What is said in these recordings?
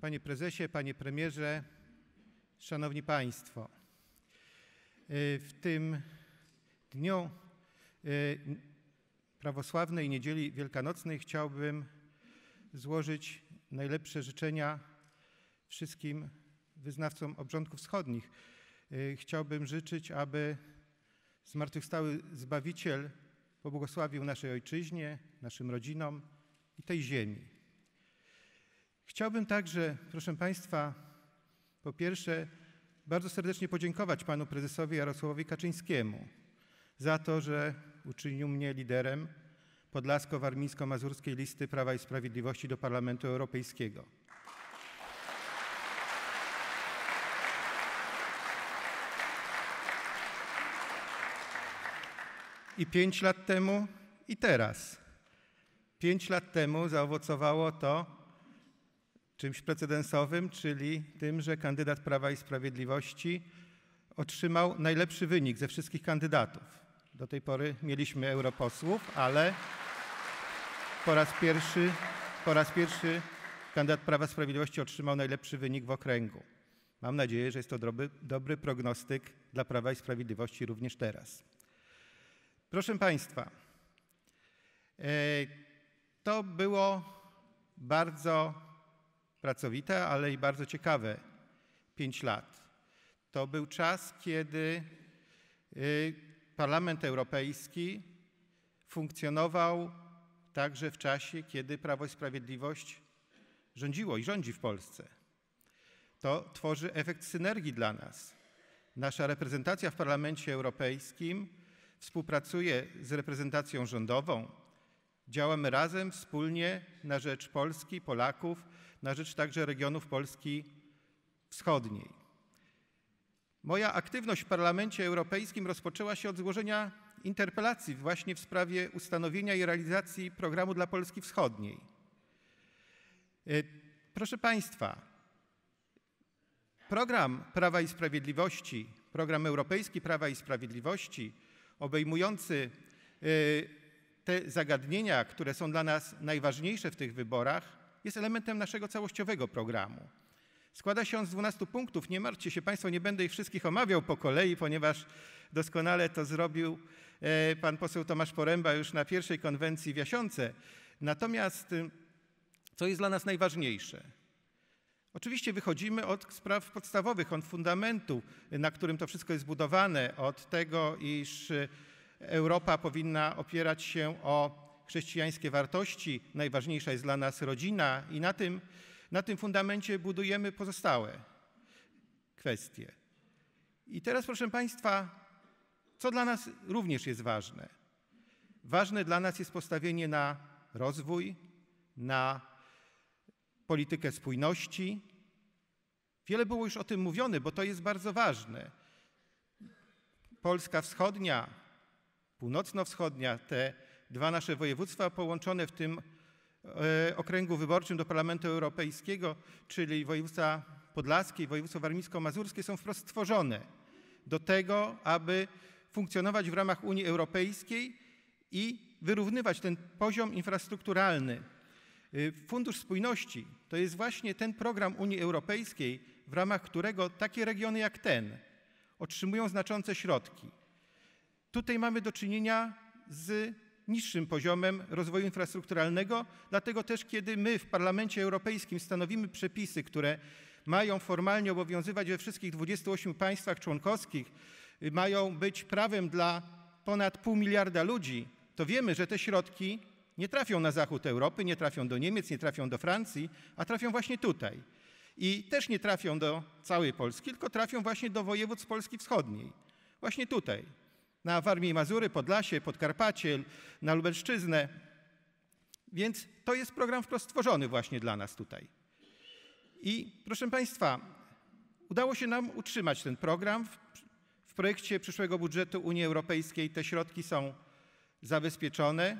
Panie prezesie, panie premierze, szanowni państwo. Y, w tym dniu y, prawosławnej niedzieli wielkanocnej chciałbym złożyć najlepsze życzenia wszystkim wyznawcom obrządków wschodnich. Y, chciałbym życzyć, aby zmartwychwstały Zbawiciel pobłogosławił naszej ojczyźnie, naszym rodzinom i tej ziemi. Chciałbym także, proszę Państwa, po pierwsze, bardzo serdecznie podziękować panu prezesowi Jarosławowi Kaczyńskiemu za to, że uczynił mnie liderem podlasko-warmińsko-mazurskiej listy Prawa i Sprawiedliwości do Parlamentu Europejskiego. I pięć lat temu, i teraz. Pięć lat temu zaowocowało to czymś precedensowym, czyli tym, że kandydat Prawa i Sprawiedliwości otrzymał najlepszy wynik ze wszystkich kandydatów. Do tej pory mieliśmy europosłów, ale po raz pierwszy, po raz pierwszy kandydat Prawa i Sprawiedliwości otrzymał najlepszy wynik w okręgu. Mam nadzieję, że jest to dobry, dobry prognostyk dla Prawa i Sprawiedliwości również teraz. Proszę Państwa, e, to było bardzo pracowite, ale i bardzo ciekawe pięć lat. To był czas, kiedy y, Parlament Europejski funkcjonował także w czasie, kiedy Prawo i Sprawiedliwość rządziło i rządzi w Polsce. To tworzy efekt synergii dla nas. Nasza reprezentacja w Parlamencie Europejskim współpracuje z reprezentacją rządową, Działamy razem, wspólnie na rzecz Polski, Polaków, na rzecz także regionów Polski Wschodniej. Moja aktywność w Parlamencie Europejskim rozpoczęła się od złożenia interpelacji właśnie w sprawie ustanowienia i realizacji programu dla Polski Wschodniej. E, proszę Państwa, program Prawa i Sprawiedliwości, program europejski Prawa i Sprawiedliwości obejmujący e, te zagadnienia, które są dla nas najważniejsze w tych wyborach, jest elementem naszego całościowego programu. Składa się on z 12 punktów. Nie martwcie się Państwo, nie będę ich wszystkich omawiał po kolei, ponieważ doskonale to zrobił e, pan poseł Tomasz Poręba już na pierwszej konwencji w Jasiące. Natomiast e, co jest dla nas najważniejsze? Oczywiście wychodzimy od spraw podstawowych, od fundamentu, na którym to wszystko jest budowane, od tego, iż e, Europa powinna opierać się o chrześcijańskie wartości. Najważniejsza jest dla nas rodzina i na tym, na tym fundamencie budujemy pozostałe kwestie. I teraz, proszę Państwa, co dla nas również jest ważne? Ważne dla nas jest postawienie na rozwój, na politykę spójności. Wiele było już o tym mówione, bo to jest bardzo ważne. Polska Wschodnia, północno-wschodnia, te dwa nasze województwa połączone w tym e, okręgu wyborczym do Parlamentu Europejskiego, czyli województwa podlaskie i województwo warmińsko-mazurskie są wprost stworzone do tego, aby funkcjonować w ramach Unii Europejskiej i wyrównywać ten poziom infrastrukturalny. E, Fundusz Spójności to jest właśnie ten program Unii Europejskiej, w ramach którego takie regiony jak ten otrzymują znaczące środki. Tutaj mamy do czynienia z niższym poziomem rozwoju infrastrukturalnego, dlatego też kiedy my w Parlamencie Europejskim stanowimy przepisy, które mają formalnie obowiązywać we wszystkich 28 państwach członkowskich, y, mają być prawem dla ponad pół miliarda ludzi, to wiemy, że te środki nie trafią na zachód Europy, nie trafią do Niemiec, nie trafią do Francji, a trafią właśnie tutaj. I też nie trafią do całej Polski, tylko trafią właśnie do województw Polski Wschodniej. Właśnie tutaj na Warmii Mazury, Podlasie, Podkarpacie, na Lubelszczyznę. Więc to jest program wprost stworzony właśnie dla nas tutaj. I proszę Państwa, udało się nam utrzymać ten program. W projekcie przyszłego budżetu Unii Europejskiej te środki są zabezpieczone.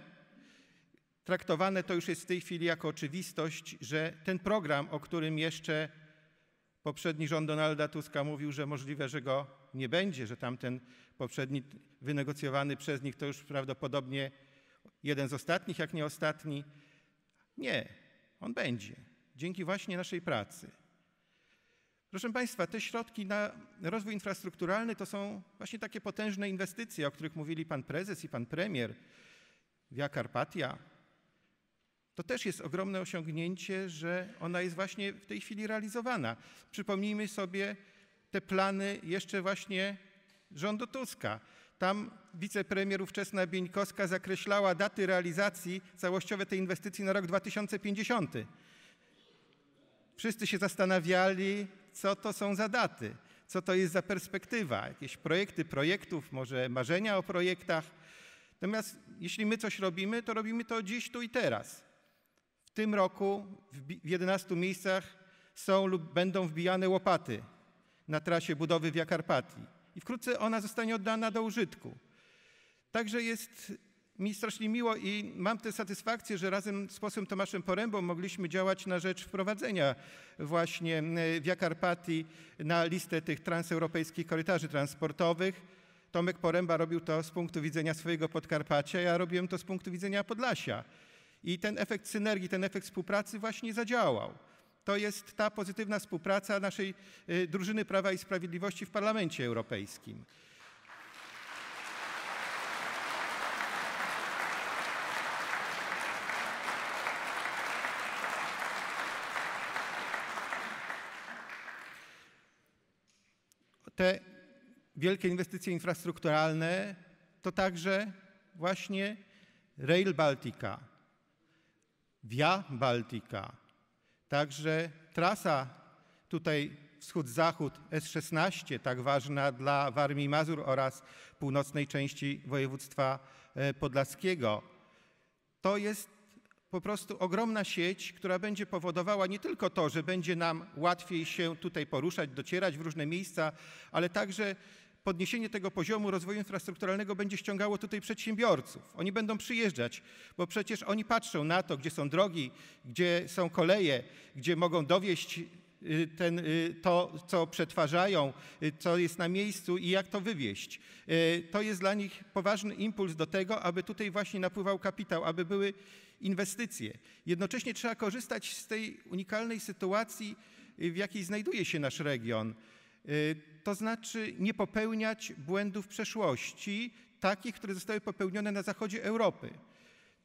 Traktowane to już jest w tej chwili jako oczywistość, że ten program, o którym jeszcze poprzedni rząd Donalda Tuska mówił, że możliwe, że go nie będzie, że tamten poprzedni wynegocjowany przez nich to już prawdopodobnie jeden z ostatnich, jak nie ostatni. Nie, on będzie. Dzięki właśnie naszej pracy. Proszę Państwa, te środki na rozwój infrastrukturalny to są właśnie takie potężne inwestycje, o których mówili Pan Prezes i Pan Premier. Via Carpatia. To też jest ogromne osiągnięcie, że ona jest właśnie w tej chwili realizowana. Przypomnijmy sobie te plany jeszcze właśnie rządu Tuska. Tam wicepremier ówczesna Bieńkowska zakreślała daty realizacji całościowej tej inwestycji na rok 2050. Wszyscy się zastanawiali, co to są za daty, co to jest za perspektywa, jakieś projekty projektów, może marzenia o projektach. Natomiast jeśli my coś robimy, to robimy to dziś, tu i teraz. W tym roku w 11 miejscach są lub będą wbijane łopaty na trasie budowy Via Carpatii i wkrótce ona zostanie oddana do użytku. Także jest mi strasznie miło i mam tę satysfakcję, że razem z posłem Tomaszem Porębą mogliśmy działać na rzecz wprowadzenia właśnie Via e, Carpati na listę tych transeuropejskich korytarzy transportowych. Tomek Poręba robił to z punktu widzenia swojego Podkarpacia, ja robiłem to z punktu widzenia Podlasia. I ten efekt synergii, ten efekt współpracy właśnie zadziałał to jest ta pozytywna współpraca naszej y, drużyny Prawa i Sprawiedliwości w Parlamencie Europejskim. Te wielkie inwestycje infrastrukturalne to także właśnie Rail Baltica, Via Baltica, Także trasa tutaj wschód-zachód S16, tak ważna dla Warmii Mazur oraz północnej części województwa e, podlaskiego. To jest po prostu ogromna sieć, która będzie powodowała nie tylko to, że będzie nam łatwiej się tutaj poruszać, docierać w różne miejsca, ale także podniesienie tego poziomu rozwoju infrastrukturalnego będzie ściągało tutaj przedsiębiorców. Oni będą przyjeżdżać, bo przecież oni patrzą na to, gdzie są drogi, gdzie są koleje, gdzie mogą dowieść y, ten, y, to, co przetwarzają, y, co jest na miejscu i jak to wywieźć. To jest dla nich poważny impuls do tego, aby tutaj właśnie napływał kapitał, aby były inwestycje. Jednocześnie trzeba korzystać z tej unikalnej sytuacji, w jakiej znajduje się nasz region to znaczy nie popełniać błędów przeszłości, takich, które zostały popełnione na zachodzie Europy.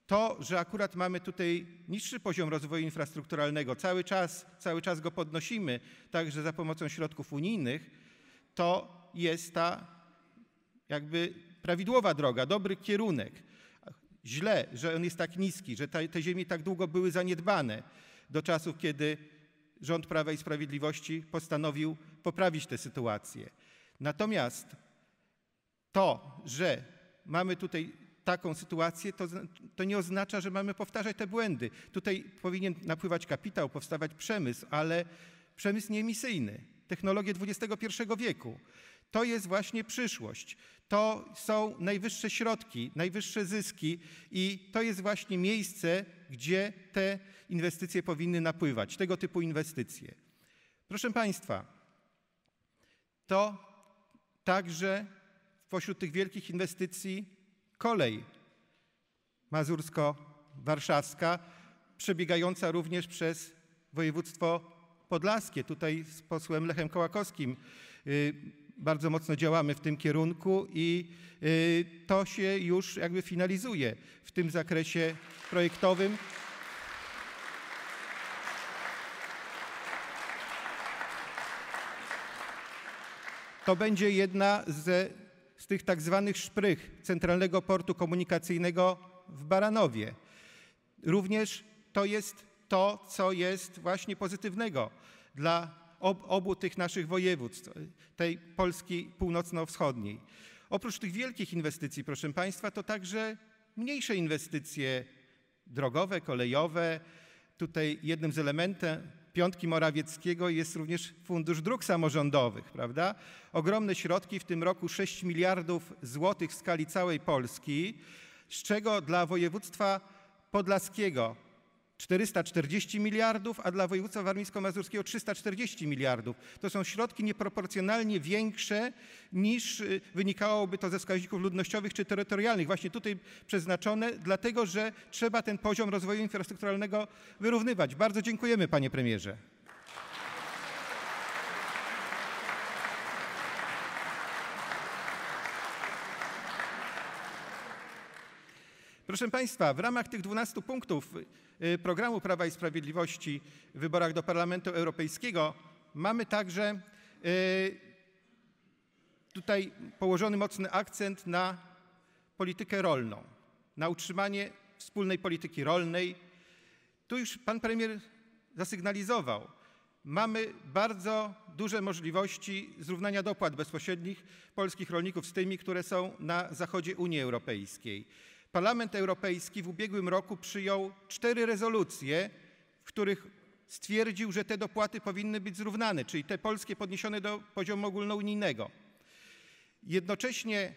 To, że akurat mamy tutaj niższy poziom rozwoju infrastrukturalnego, cały czas, cały czas go podnosimy, także za pomocą środków unijnych, to jest ta jakby prawidłowa droga, dobry kierunek. Źle, że on jest tak niski, że te, te ziemie tak długo były zaniedbane do czasów, kiedy rząd Prawa i Sprawiedliwości postanowił poprawić tę sytuację. Natomiast to, że mamy tutaj taką sytuację, to, to nie oznacza, że mamy powtarzać te błędy. Tutaj powinien napływać kapitał, powstawać przemysł, ale przemysł nieemisyjny, technologie XXI wieku. To jest właśnie przyszłość. To są najwyższe środki, najwyższe zyski i to jest właśnie miejsce, gdzie te inwestycje powinny napływać, tego typu inwestycje. Proszę Państwa, to także pośród tych wielkich inwestycji kolej mazursko-warszawska, przebiegająca również przez województwo podlaskie. Tutaj z posłem Lechem Kołakowskim y, bardzo mocno działamy w tym kierunku i y, to się już jakby finalizuje w tym zakresie projektowym. To będzie jedna z, z tych tak zwanych szprych Centralnego Portu Komunikacyjnego w Baranowie. Również to jest to, co jest właśnie pozytywnego dla obu tych naszych województw, tej Polski północno-wschodniej. Oprócz tych wielkich inwestycji, proszę Państwa, to także mniejsze inwestycje drogowe, kolejowe. Tutaj jednym z elementów Piątki Morawieckiego jest również Fundusz Dróg Samorządowych, prawda? Ogromne środki, w tym roku 6 miliardów złotych w skali całej Polski, z czego dla województwa podlaskiego 440 miliardów, a dla województwa warmińsko-mazurskiego 340 miliardów. To są środki nieproporcjonalnie większe niż y, wynikałoby to ze wskaźników ludnościowych czy terytorialnych, właśnie tutaj przeznaczone, dlatego że trzeba ten poziom rozwoju infrastrukturalnego wyrównywać. Bardzo dziękujemy panie premierze. Proszę Państwa, w ramach tych 12 punktów y, programu Prawa i Sprawiedliwości w wyborach do Parlamentu Europejskiego mamy także y, tutaj położony mocny akcent na politykę rolną, na utrzymanie wspólnej polityki rolnej. Tu już pan premier zasygnalizował, mamy bardzo duże możliwości zrównania dopłat bezpośrednich polskich rolników z tymi, które są na zachodzie Unii Europejskiej. Parlament Europejski w ubiegłym roku przyjął cztery rezolucje, w których stwierdził, że te dopłaty powinny być zrównane, czyli te polskie podniesione do poziomu ogólnounijnego. Jednocześnie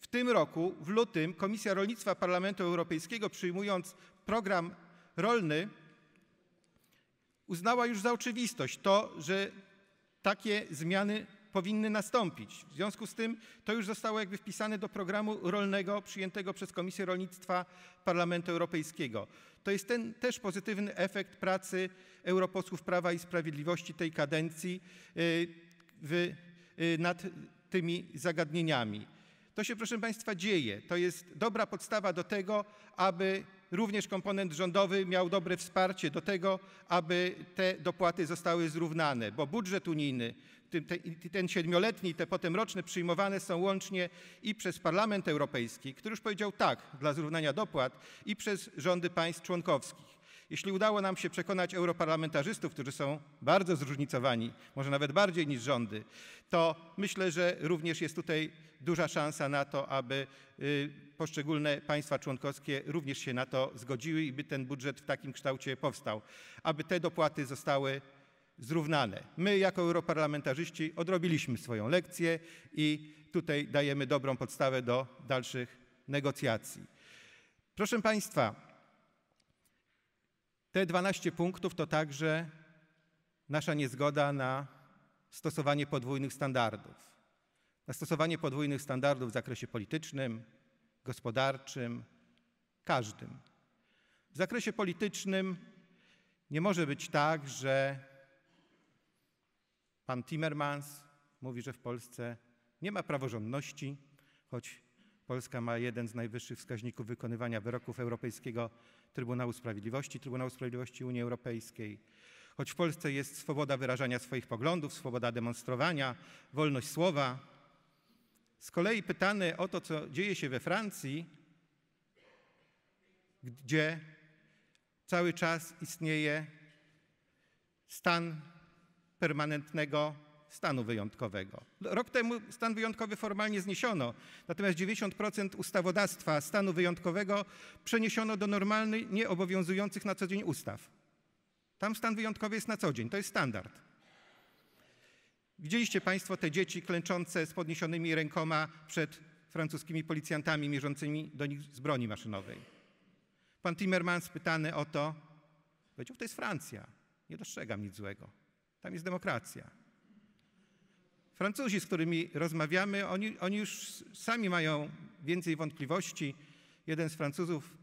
w tym roku, w lutym, Komisja Rolnictwa Parlamentu Europejskiego, przyjmując program rolny, uznała już za oczywistość to, że takie zmiany powinny nastąpić. W związku z tym to już zostało jakby wpisane do programu rolnego przyjętego przez Komisję Rolnictwa Parlamentu Europejskiego. To jest ten też pozytywny efekt pracy europosłów Prawa i Sprawiedliwości tej kadencji y, w, y, nad tymi zagadnieniami. To się, proszę Państwa, dzieje. To jest dobra podstawa do tego, aby również komponent rządowy miał dobre wsparcie do tego, aby te dopłaty zostały zrównane, bo budżet unijny ten siedmioletni i te potem roczne przyjmowane są łącznie i przez Parlament Europejski, który już powiedział tak dla zrównania dopłat, i przez rządy państw członkowskich. Jeśli udało nam się przekonać europarlamentarzystów, którzy są bardzo zróżnicowani, może nawet bardziej niż rządy, to myślę, że również jest tutaj duża szansa na to, aby y, poszczególne państwa członkowskie również się na to zgodziły i by ten budżet w takim kształcie powstał, aby te dopłaty zostały zrównane. My jako europarlamentarzyści odrobiliśmy swoją lekcję i tutaj dajemy dobrą podstawę do dalszych negocjacji. Proszę Państwa, te 12 punktów to także nasza niezgoda na stosowanie podwójnych standardów. Na stosowanie podwójnych standardów w zakresie politycznym, gospodarczym, każdym. W zakresie politycznym nie może być tak, że Pan Timmermans mówi, że w Polsce nie ma praworządności, choć Polska ma jeden z najwyższych wskaźników wykonywania wyroków Europejskiego Trybunału Sprawiedliwości, Trybunału Sprawiedliwości Unii Europejskiej. Choć w Polsce jest swoboda wyrażania swoich poglądów, swoboda demonstrowania, wolność słowa. Z kolei pytany o to, co dzieje się we Francji, gdzie cały czas istnieje stan permanentnego stanu wyjątkowego. Rok temu stan wyjątkowy formalnie zniesiono, natomiast 90% ustawodawstwa stanu wyjątkowego przeniesiono do normalnych, nieobowiązujących na co dzień ustaw. Tam stan wyjątkowy jest na co dzień, to jest standard. Widzieliście Państwo te dzieci klęczące z podniesionymi rękoma przed francuskimi policjantami mierzącymi do nich z broni maszynowej. Pan Timmermans pytany o to, powiedział, to jest Francja, nie dostrzegam nic złego. Tam jest demokracja. Francuzi, z którymi rozmawiamy, oni, oni już sami mają więcej wątpliwości. Jeden z Francuzów,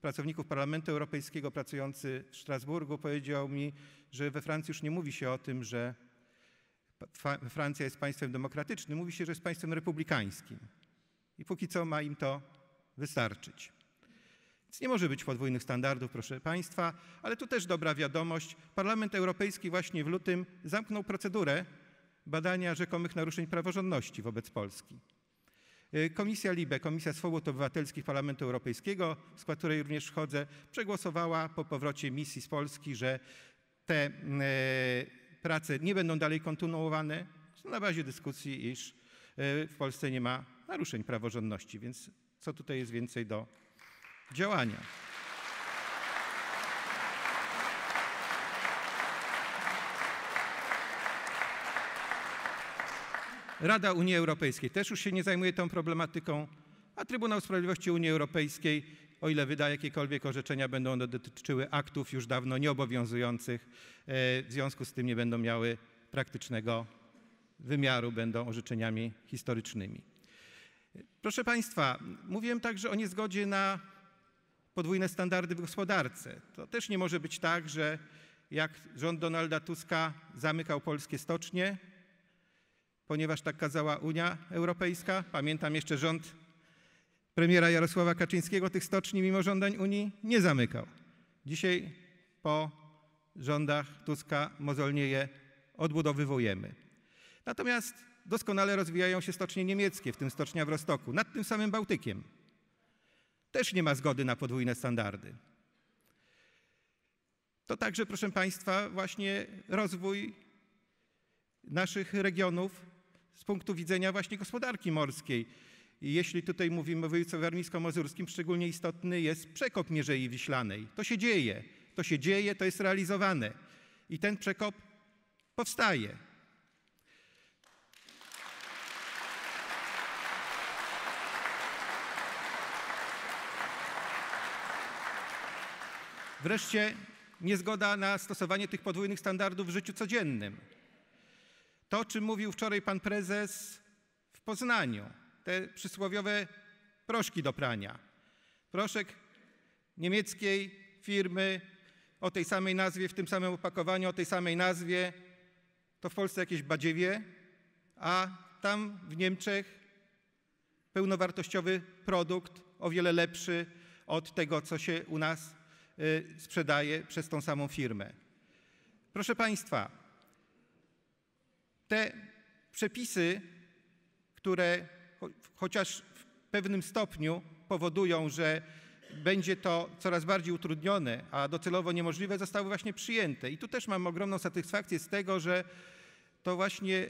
pracowników Parlamentu Europejskiego pracujący w Strasburgu, powiedział mi, że we Francji już nie mówi się o tym, że Francja jest państwem demokratycznym, mówi się, że jest państwem republikańskim. I póki co ma im to wystarczyć. Więc nie może być podwójnych standardów, proszę Państwa, ale tu też dobra wiadomość. Parlament Europejski właśnie w lutym zamknął procedurę badania rzekomych naruszeń praworządności wobec Polski. Y, Komisja LIBE, Komisja Swobód Obywatelskich Parlamentu Europejskiego, z której również wchodzę, przegłosowała po powrocie misji z Polski, że te y, prace nie będą dalej kontynuowane na bazie dyskusji, iż y, w Polsce nie ma naruszeń praworządności, więc co tutaj jest więcej do działania. Rada Unii Europejskiej też już się nie zajmuje tą problematyką, a Trybunał Sprawiedliwości Unii Europejskiej, o ile wyda jakiekolwiek orzeczenia, będą one dotyczyły aktów już dawno nieobowiązujących, e, w związku z tym nie będą miały praktycznego wymiaru, będą orzeczeniami historycznymi. Proszę Państwa, mówiłem także o niezgodzie na podwójne standardy w gospodarce. To też nie może być tak, że jak rząd Donalda Tuska zamykał polskie stocznie, ponieważ tak kazała Unia Europejska. Pamiętam jeszcze rząd premiera Jarosława Kaczyńskiego tych stoczni mimo żądań Unii nie zamykał. Dzisiaj po rządach Tuska mozolnie je odbudowywujemy. Natomiast doskonale rozwijają się stocznie niemieckie, w tym stocznia w Rostoku, nad tym samym Bałtykiem też nie ma zgody na podwójne standardy. To także, proszę Państwa, właśnie rozwój naszych regionów z punktu widzenia właśnie gospodarki morskiej. Jeśli tutaj mówimy o województwie warmińsko-mazurskim, szczególnie istotny jest przekop Mierzei Wiślanej. To się dzieje, to się dzieje, to jest realizowane. I ten przekop powstaje. Wreszcie niezgoda na stosowanie tych podwójnych standardów w życiu codziennym. To, o czym mówił wczoraj pan prezes w Poznaniu, te przysłowiowe proszki do prania. Proszek niemieckiej firmy o tej samej nazwie, w tym samym opakowaniu, o tej samej nazwie, to w Polsce jakieś badziewie, a tam w Niemczech pełnowartościowy produkt, o wiele lepszy od tego, co się u nas Y, sprzedaje przez tą samą firmę. Proszę Państwa, te przepisy, które chociaż w pewnym stopniu powodują, że będzie to coraz bardziej utrudnione, a docelowo niemożliwe, zostały właśnie przyjęte. I tu też mam ogromną satysfakcję z tego, że to właśnie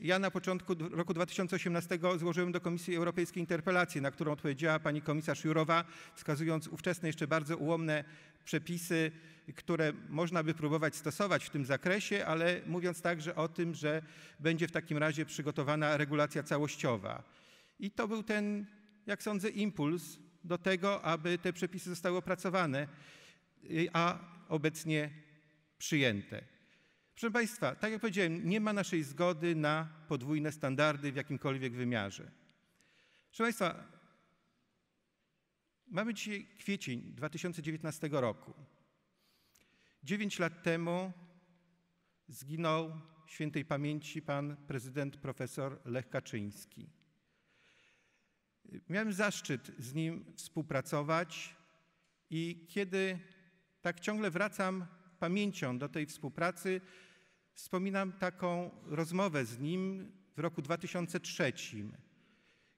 ja na początku roku 2018 złożyłem do Komisji Europejskiej interpelację, na którą odpowiedziała pani komisarz Jurowa, wskazując ówczesne jeszcze bardzo ułomne przepisy, które można by próbować stosować w tym zakresie, ale mówiąc także o tym, że będzie w takim razie przygotowana regulacja całościowa. I to był ten, jak sądzę, impuls do tego, aby te przepisy zostały opracowane, y, a obecnie przyjęte. Proszę Państwa, tak jak powiedziałem, nie ma naszej zgody na podwójne standardy w jakimkolwiek wymiarze. Proszę Państwa, mamy dzisiaj kwiecień 2019 roku. Dziewięć lat temu zginął świętej pamięci pan prezydent profesor Lech Kaczyński. Miałem zaszczyt z nim współpracować i kiedy tak ciągle wracam pamięcią do tej współpracy, Wspominam taką rozmowę z nim w roku 2003,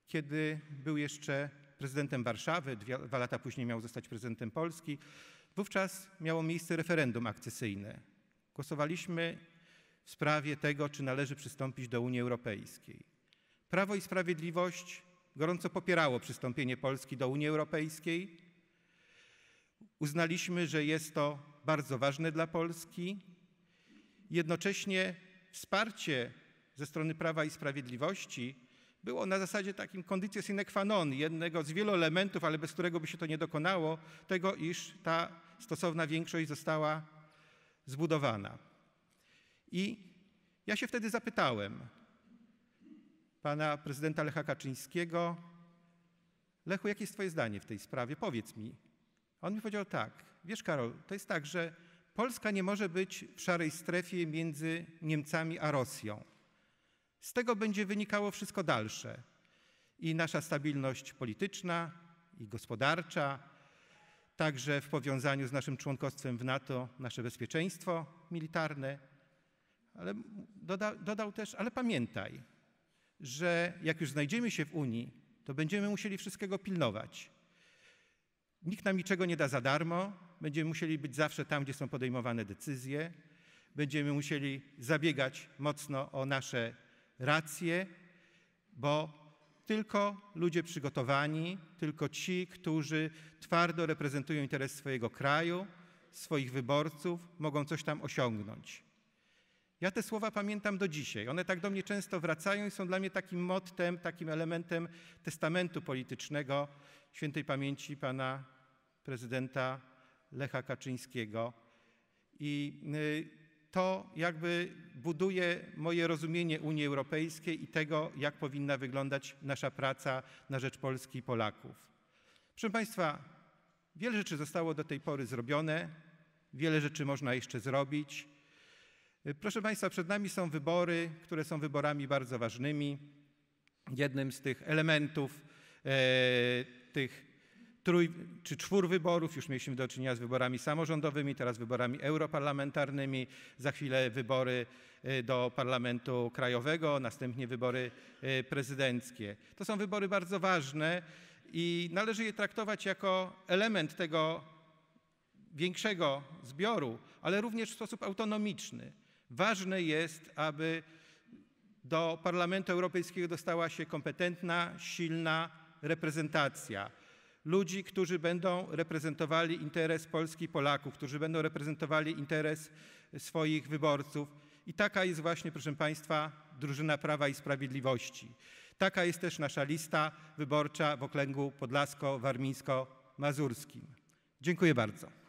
kiedy był jeszcze prezydentem Warszawy, dwa lata później miał zostać prezydentem Polski. Wówczas miało miejsce referendum akcesyjne. Głosowaliśmy w sprawie tego, czy należy przystąpić do Unii Europejskiej. Prawo i Sprawiedliwość gorąco popierało przystąpienie Polski do Unii Europejskiej. Uznaliśmy, że jest to bardzo ważne dla Polski, jednocześnie wsparcie ze strony Prawa i Sprawiedliwości było na zasadzie takim condicio sine qua non, jednego z wielu elementów, ale bez którego by się to nie dokonało, tego, iż ta stosowna większość została zbudowana. I ja się wtedy zapytałem pana prezydenta Lecha Kaczyńskiego, Lechu, jakie jest twoje zdanie w tej sprawie? Powiedz mi. A on mi powiedział tak, wiesz Karol, to jest tak, że Polska nie może być w szarej strefie między Niemcami a Rosją. Z tego będzie wynikało wszystko dalsze. I nasza stabilność polityczna i gospodarcza, także w powiązaniu z naszym członkostwem w NATO, nasze bezpieczeństwo militarne. Ale doda, dodał też, ale pamiętaj, że jak już znajdziemy się w Unii, to będziemy musieli wszystkiego pilnować. Nikt nam niczego nie da za darmo, będziemy musieli być zawsze tam, gdzie są podejmowane decyzje, będziemy musieli zabiegać mocno o nasze racje, bo tylko ludzie przygotowani, tylko ci, którzy twardo reprezentują interes swojego kraju, swoich wyborców, mogą coś tam osiągnąć. Ja te słowa pamiętam do dzisiaj. One tak do mnie często wracają i są dla mnie takim mottem, takim elementem testamentu politycznego świętej pamięci pana prezydenta Lecha Kaczyńskiego. I y, to jakby buduje moje rozumienie Unii Europejskiej i tego, jak powinna wyglądać nasza praca na rzecz Polski i Polaków. Proszę Państwa, wiele rzeczy zostało do tej pory zrobione, wiele rzeczy można jeszcze zrobić. Y, proszę Państwa, przed nami są wybory, które są wyborami bardzo ważnymi. Jednym z tych elementów, e, tych trój czy czwór wyborów, już mieliśmy do czynienia z wyborami samorządowymi, teraz wyborami europarlamentarnymi, za chwilę wybory y, do Parlamentu Krajowego, następnie wybory y, prezydenckie. To są wybory bardzo ważne i należy je traktować jako element tego większego zbioru, ale również w sposób autonomiczny. Ważne jest, aby do Parlamentu Europejskiego dostała się kompetentna, silna reprezentacja ludzi, którzy będą reprezentowali interes Polski i Polaków, którzy będą reprezentowali interes swoich wyborców. I taka jest właśnie, proszę Państwa, drużyna Prawa i Sprawiedliwości. Taka jest też nasza lista wyborcza w okręgu podlasko-warmińsko-mazurskim. Dziękuję bardzo.